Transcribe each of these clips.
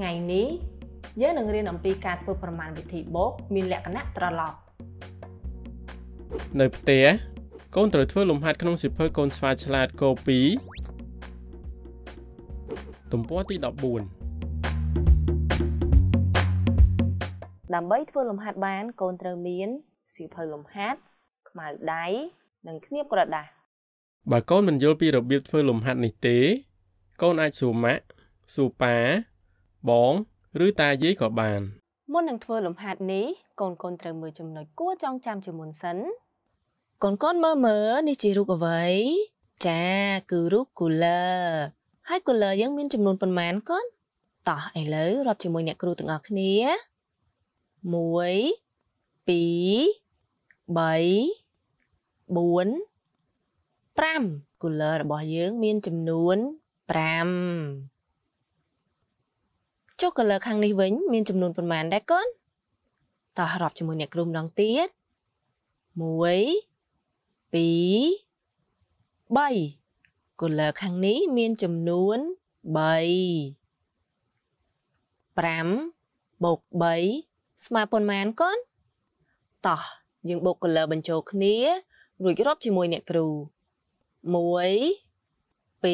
ថ្ងៃនេះយើងនឹងរៀនអំពីការធ្វើប្រមាណវិធីបូកមានលក្ខណៈត្រឡប់នៅផ្ទះកូនត្រូវធ្វើលំហាត់ក្នុងសៀវភៅកូនស្វាឆ្លាតកូ2ទំព័រទី14ដើម្បីធ្វើលំហាត់បាន កូនត្រូវមានសៀវភៅលំហាត់ខ្មៅដៃនិងគ្នាបក្រដាស់បើកូនមិនយល់ពីរបៀបធ្វើលំហាត់នេះទេ កូនអាចសួរម៉ាក់សួរប៉ាបងឬតាយាយក៏បាន មុននឹងធ្វើលំហាត់នេះកូនកូនត្រូវមើលចំណុចគួរចងចាំជាមុនសិនកូនកូនមើលមើលនេះជារូបអ្វី ចាគឺរូប cooler ហើយ cooler យើងមានចំនួនប៉ុន្មានកូនតោះឥឡូវរាប់ជាមួយអ្នកគ្រូទាំងអស់គ្នា1 2 3 4 5 cooler របស់យើងមានចំនួន5ចុះ color ខាងនេះវិញមានចំនួនប៉ុន្មានដែរកូនតោះរាប់ជាមួយអ្នកគ្រូម្ដងទៀត1 2 3 color ខាងនេះមានចំនួន3 5បូក3ស្មើប៉ុន្មានកូនតោះយើងបូក color បញ្ចូលគ្នារួចរាប់ជាមួយអ្នកគ្រូ1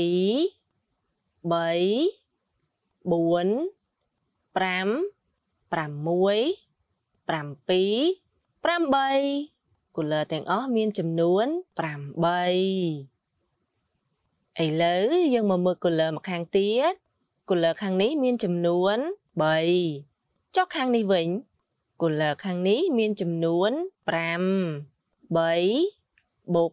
2 3 4 5 6 7 8គូល័រទាំងអស់មានចំនួន8ឥឡូវយើងមកមើលគូល័រមកខាងទៀតគូល័រខាងនេះមាន ចំនួន3ចុះខាងនេះវិញគូល័រខាងនេះមានចំនួន5 3បូក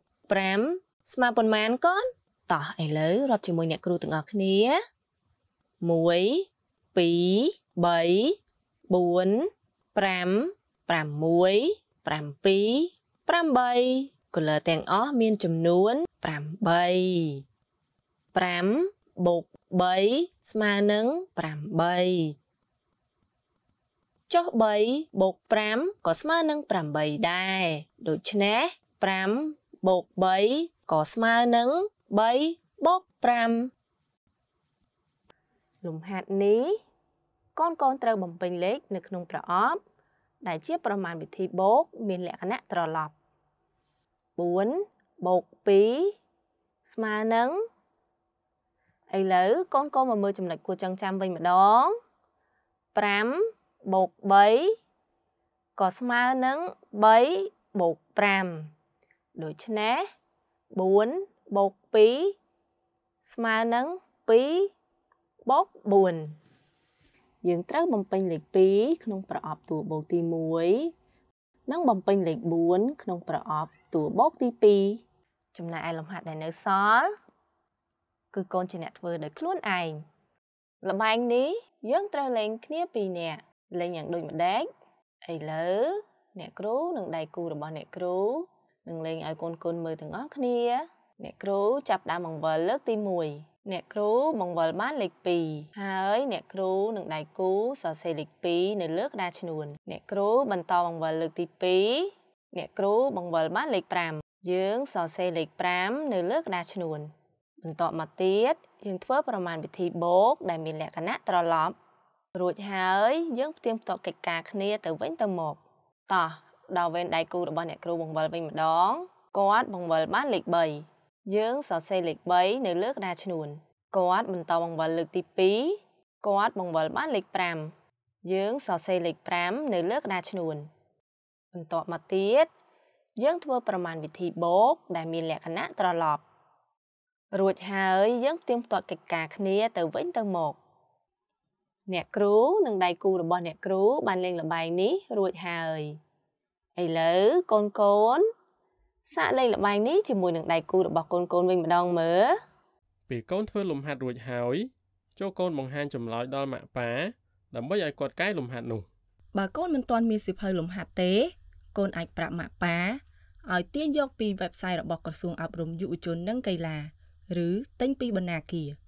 5ស្មើប៉ុន្មានកូនតោះឥឡូវរាប់ជាមួយអ្នកគ្រូទាំងអស់គ្នា1 2 3 4 5 6 7 8កលទាំងអស់មានចំនួន8 5បូក3ស្មើនឹង8ចុះ3បូក5ក៏ស្មើនឹង8ដែរដូច្នេះ5បូក3ក៏ស្មើនឹង3បូក5លំហាត់នេះកូនកូនត្រូវបំពេញលេខនៅក្នុងប្រអប់ ដែលជា ប្រមាណវិធីបូកមានលក្ខណៈត្រឡប់4បូក2ស្មើនឹងឥឡូវកូនកូនមកមើលចំណុចគួរចងចាំវិញម្ដង5បូក3ក៏ស្មើនឹង3បូក5ដូច្នេះ4បូក2ស្មើនឹង2បូក4យើងត្រូវបំពេញលេខ2ក្នុងប្រអប់តួបូកទី1និងបំពេញលេខ4ក្នុងប្រអប់តួបូកទី2ចំណែកឯលំហាត់ដែលនៅសល់គឺកូនជាអ្នកធ្វើដោយខ្លួនឯងល្បែងនេះយើងត្រូវលេងគ្នាពីរនាក់លេងយ៉ាងដូចម្ដេចឥឡូវអ្នកគ្រូ និងដៃគូរបស់អ្នកគ្រូនឹងលេងឲ្យកូនកូនមើលទាំងអស់គ្នាអ្នកគ្រូចាប់ដើមអង្វិលលើកទី1អ្នកគ្រូបង្វិលបានលេខ2ហើយអ្នកគ្រូនិងដៃគូសរសេរលេខ2នៅលើក្តារឈ្នួន អ្នកគ្រូបន្តបង្វិលលើកទី2អ្នកគ្រូបង្វិលបានលេខ5យើងសរសេរលេខ5នៅលើក្តារឈ្នួន បន្តមកទៀតយើងធ្វើ ប្រមាណវិធីបូក ដែលមានលក្ខណៈត្រឡប់រួចហើយយើងផ្ទៀងផ្ទាត់កិច្ចការគ្នាទៅវិញទៅមកតោះដល់វេនដៃគូរបស់អ្នកគ្រូបង្វិលវិញម្ដងគាត់បង្វិលបានលេខ3យើងសរសេរលេខ3នៅលើក្តារឈ្នួនគាត់បន្តបង្វិលលើកទី2គាត់បង្វិលបានលេខ5យើងសរសេរលេខ5នៅលើក្តារឈ្នួនបន្ទាប់មកទៀតយើងធ្វើប្រមាណវិធីបូកដែលមានលក្ខណៈត្រឡប់ រួចហើយយើងផ្ទៀងផ្ទាត់កិច្ចការគ្នាទៅវិញទៅមក អ្នកគ្រូនិងដៃគូរបស់អ្នកគ្រូបានលេងល្បែងនេះរួចហើយឥឡូវកូនកូនសាកលេងល្បែងនេះជាមួយនឹងដៃគូរបស់កូនកូនវិញម្ដងមើលពេលកូនធ្វើលំហាត់រួចហើយ ចូលកូនបង្ហាញចម្លើយដល់ម៉ាក់ប៉ាដើម្បីឲ្យគាត់កែលំហាត់នោះ បើកូនមិនទាន់មានសិភៅលំហាត់ទេកូនអាចប្រាប់ម៉ាក់ប៉ាឲ្យទាញយកពី website របស់ក្រសួងអប់រំយុវជននិងកីឡា ឬទិញពីបណ្ណាគារ